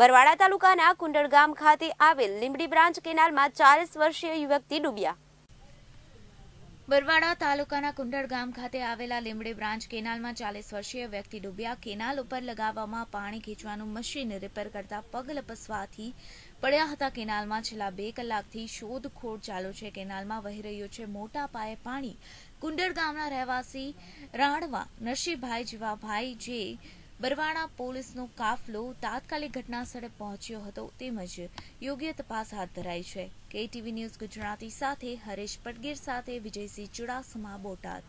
બરવાડા તાલુકાના કુંડળ ગામ ખાતે આવેલ લીંબડી બ્રાન્ચ કેનાલમાં ચાલીસ વર્ષીય યુવતી ડૂબ્યા બરવાડા તાલુકાના કુંડળ ગામ ખાતે આવેલા લીમડી બ્રાન્ચ કેનાલમાં ચાલીસ વર્ષીય વ્યક્તિ ડૂબ્યા કેનાલ ઉપર લગાવવામાં પાણી ખેંચવાનું મશીન રિપેર કરતા પગ લપસવાથી પડ્યા હતા કેનાલમાં છેલ્લા બે કલાકથી શોધખોળ ચાલુ છે કેનાલમાં વહી રહ્યું છે મોટા પાયે પાણી કુંડળ ગામના રહેવાસી રાણવા નરસિંહભાઈ જીવાભાઈ જે બરવાણા પોલીસનો કાફલો તાત્કાલિક ઘટના સ્થળે પહોંચ્યો હતો તેમજ યોગ્ય તપાસ હાથ ધરાઈ છે કેટીવી ન્યૂઝ ગુજરાતી સાથે હરેશ પટગીર સાથે વિજયસિંહ ચુડાસમા બોટાદ